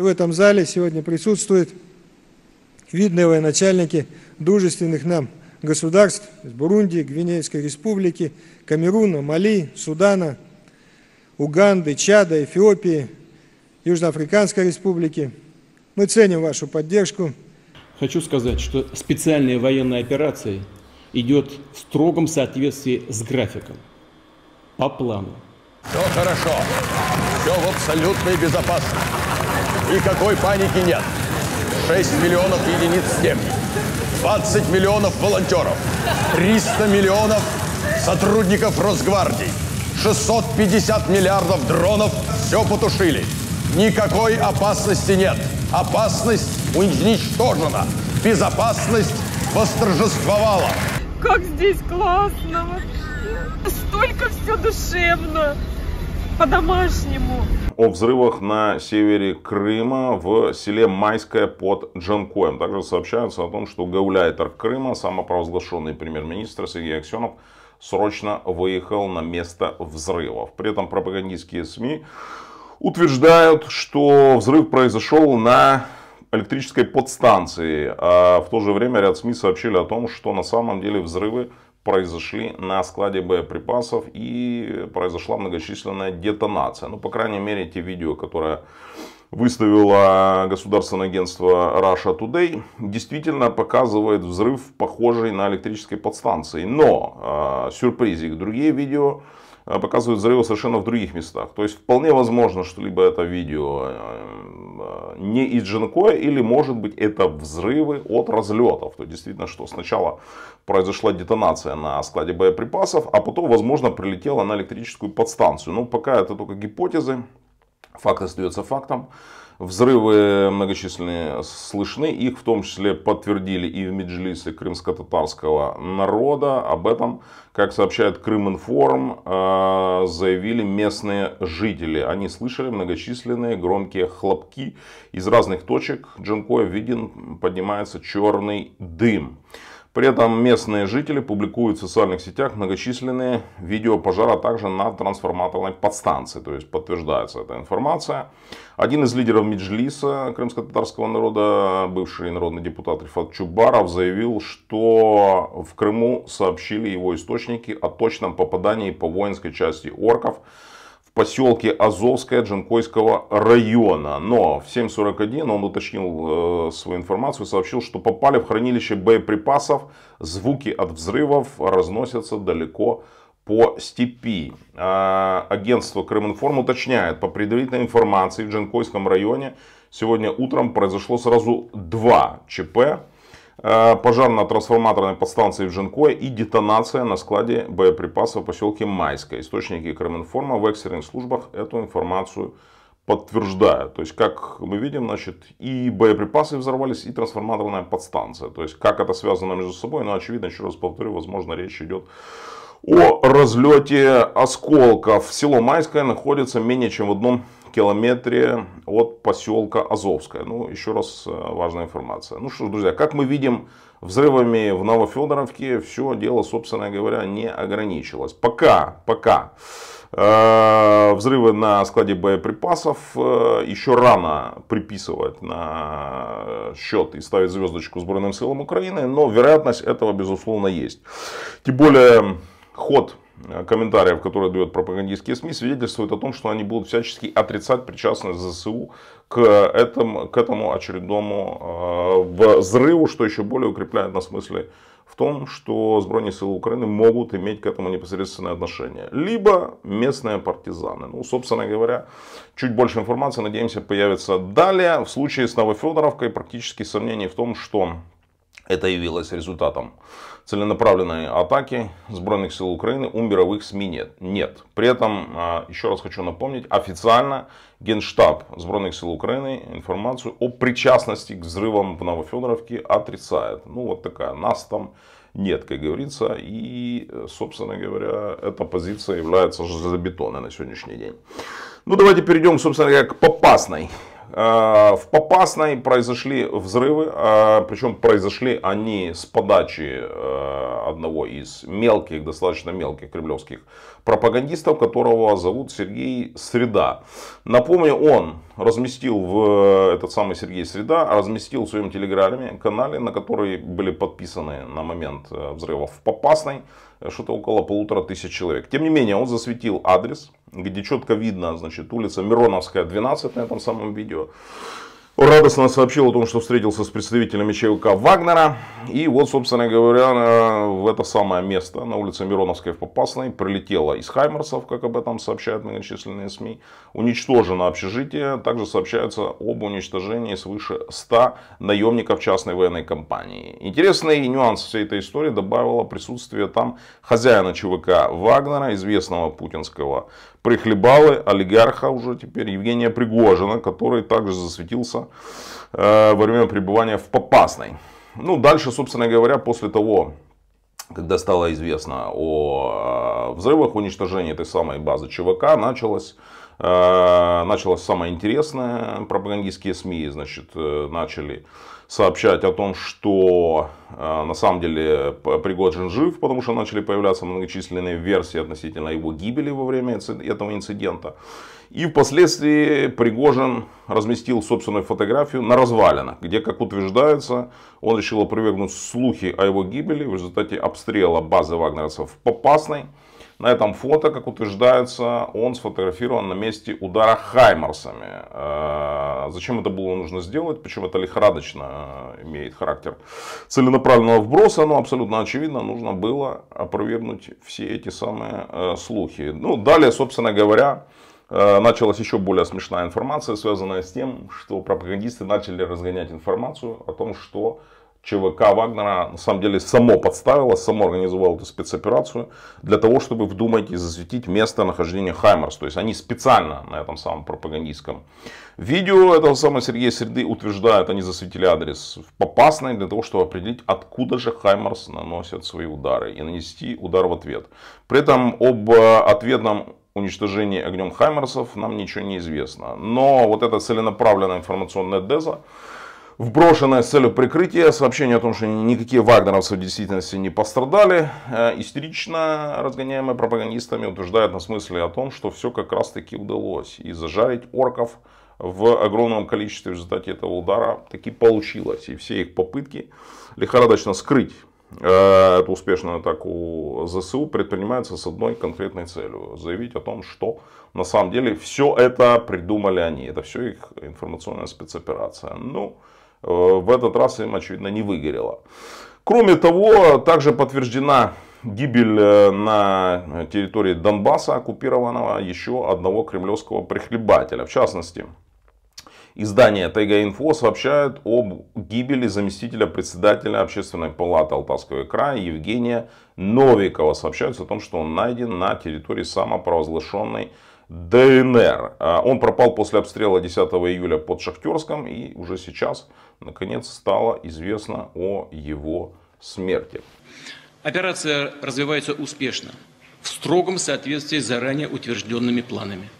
в этом зале сегодня присутствуют видные военачальники дружественных нам государств из Бурунди, Гвинейской республики, Камеруна, Мали, Судана, Уганды, Чада, Эфиопии, Южноафриканской республики. Мы ценим вашу поддержку. Хочу сказать, что специальная военная операция идет в строгом соответствии с графиком, по плану. Все хорошо. Все в абсолютной безопасности. Никакой паники нет. 6 миллионов единиц техники. 20 миллионов волонтеров. 300 миллионов сотрудников Росгвардии. 650 миллиардов дронов все потушили. Никакой опасности нет. Опасность уничтожена. Безопасность восторжествовала. Как здесь классно вообще. Столько все душевно по-домашнему. О взрывах на севере Крыма в селе Майское под Джанкоем. Также сообщается о том, что гауляйтер Крыма, самопровозглашенный премьер-министр Сергей Аксенов, срочно выехал на место взрывов. При этом пропагандистские СМИ утверждают, что взрыв произошел на электрической подстанции. А в то же время ряд СМИ сообщили о том, что на самом деле взрывы произошли на складе боеприпасов и произошла многочисленная детонация. Ну, по крайней мере, те видео, которые выставило государственное агентство Russia Today, действительно показывает взрыв, похожий на электрической подстанции. Но, э, сюрпризик, другие видео а, показывают взрывы совершенно в других местах. То есть, вполне возможно, что либо это видео а, не из Джинкоя или может быть это взрывы от разлетов. То действительно, что сначала произошла детонация на складе боеприпасов, а потом возможно прилетела на электрическую подстанцию. Но ну, пока это только гипотезы, факт остается фактом. Взрывы многочисленные слышны, их в том числе подтвердили и в Меджлисе крымско-татарского народа. Об этом, как сообщает Крыминформ, э, заявили местные жители. Они слышали многочисленные громкие хлопки. Из разных точек Джанкоя виден поднимается черный дым. При этом местные жители публикуют в социальных сетях многочисленные видео пожара а также на трансформаторной подстанции, то есть подтверждается эта информация. Один из лидеров Меджлиса крымско-татарского народа, бывший народный депутат Рифат Чубаров, заявил, что в Крыму сообщили его источники о точном попадании по воинской части орков поселке Азовское Джанкойского района. Но в 7.41 он уточнил э, свою информацию, сообщил, что попали в хранилище боеприпасов, звуки от взрывов разносятся далеко по степи. А, агентство Крыминформ уточняет, по предварительной информации в Джанкойском районе сегодня утром произошло сразу два ЧП Э, пожар на трансформаторной подстанции в Женкое и детонация на складе боеприпасов в поселке Майская. Источники Кременформа в экстренных службах эту информацию подтверждают. То есть, как мы видим, значит, и боеприпасы взорвались, и трансформаторная подстанция. То есть, как это связано между собой, ну, очевидно, еще раз повторю, возможно, речь идет о разлете осколков. Село Майское находится менее чем в одном километре от поселка Азовская. Ну, еще раз э, важная информация. Ну что ж, друзья, как мы видим, взрывами в Новофедоровке все дело, собственно говоря, не ограничилось. Пока, пока. Э, взрывы на складе боеприпасов э, еще рано приписывать на счет и ставить звездочку сборным силам Украины, но вероятность этого, безусловно, есть. Тем более, ход Э, комментариев, которые дает пропагандистские СМИ, свидетельствуют о том, что они будут всячески отрицать причастность ЗСУ к этому, к этому очередному э, взрыву, что еще более укрепляет на мысли в том, что сброни силы Украины могут иметь к этому непосредственное отношение. Либо местные партизаны. Ну, собственно говоря, чуть больше информации, надеемся, появится далее. В случае с Новофедоровкой практически сомнений в том, что это явилось результатом целенаправленной атаки Сбройных сил Украины у мировых СМИ нет. нет. При этом, а, еще раз хочу напомнить, официально Генштаб Сбройных сил Украины информацию о причастности к взрывам в Новофедоровке отрицает. Ну вот такая, нас там нет, как говорится. И, собственно говоря, эта позиция является железобетонной на сегодняшний день. Ну давайте перейдем, собственно говоря, к попасной Э, в Попасной произошли взрывы, э, причем произошли они с подачи э, одного из мелких, достаточно мелких кремлевских пропагандистов, которого зовут Сергей Среда. Напомню, он разместил в этот самый Сергей Среда, разместил в своем телеграме канале, на который были подписаны на момент взрывов в Попасной, что-то около полутора тысяч человек. Тем не менее, он засветил адрес, где четко видно, значит, улица Мироновская, 12 на этом самом видео радостно сообщил о том, что встретился с представителями ЧВК Вагнера. И вот, собственно говоря, э, в это самое место, на улице Мироновской в Попасной, прилетела из Хаймерсов, как об этом сообщают многочисленные СМИ. Уничтожено общежитие. Также сообщается об уничтожении свыше 100 наемников частной военной компании. Интересный нюанс всей этой истории добавило присутствие там хозяина ЧВК Вагнера, известного путинского прихлебалы, олигарха уже теперь Евгения Пригожина, который также засветился Э, во время пребывания в Попасной. Ну, дальше, собственно говоря, после того, когда стало известно о э, взрывах, уничтожении этой самой базы ЧВК, началось э, началось самое интересное, пропагандистские СМИ, значит, начали сообщать о том, что э, на самом деле Пригожин жив, потому что начали появляться многочисленные версии относительно его гибели во время этого инцидента. И впоследствии Пригожин разместил собственную фотографию на развалинах, где, как утверждается, он решил опровергнуть слухи о его гибели в результате обстрела базы вагнеровцев в Попасной. На этом фото, как утверждается, он сфотографирован на месте удара Хаймарсами. Э, зачем это было нужно сделать? Почему это лихорадочно э, имеет характер целенаправленного вброса? Ну, абсолютно очевидно, нужно было опровергнуть все эти самые э, слухи. Ну, далее, собственно говоря, началась еще более смешная информация, связанная с тем, что пропагандисты начали разгонять информацию о том, что ЧВК Вагнера на самом деле само подставило, само организовало эту спецоперацию для того, чтобы, вдумайтесь, засветить место нахождения Хаймерс. То есть они специально на этом самом пропагандистском видео этого самого Сергея Среды утверждают, они засветили адрес в Попасной для того, чтобы определить, откуда же Хаймерс наносят свои удары и нанести удар в ответ. При этом об э, ответном уничтожении огнем Хаймерсов нам ничего не известно. Но вот эта целенаправленная информационная деза вброшенная с целью прикрытия. Сообщение о том, что никакие вагнеровцы в действительности не пострадали, э, истерично разгоняемые пропагандистами, утверждают на смысле о том, что все как раз таки удалось. И зажарить орков в огромном количестве в результате этого удара таки получилось. И все их попытки лихорадочно скрыть э, эту успешную атаку ЗСУ предпринимаются с одной конкретной целью. Заявить о том, что на самом деле все это придумали они. Это все их информационная спецоперация. Ну, Э, в этот раз им, очевидно, не выгорело. Кроме того, также подтверждена гибель э, на территории Донбасса, оккупированного еще одного кремлевского прихлебателя. В частности, издание Тайга-Инфо сообщает об гибели заместителя председателя общественной палаты Алтайского края Евгения Новикова. Сообщается о том, что он найден на территории самопровозглашенной ДНР. А, он пропал после обстрела 10 июля под Шахтерском и уже сейчас, наконец, стало известно о его смерти. Операция развивается успешно, в строгом соответствии с заранее утвержденными планами.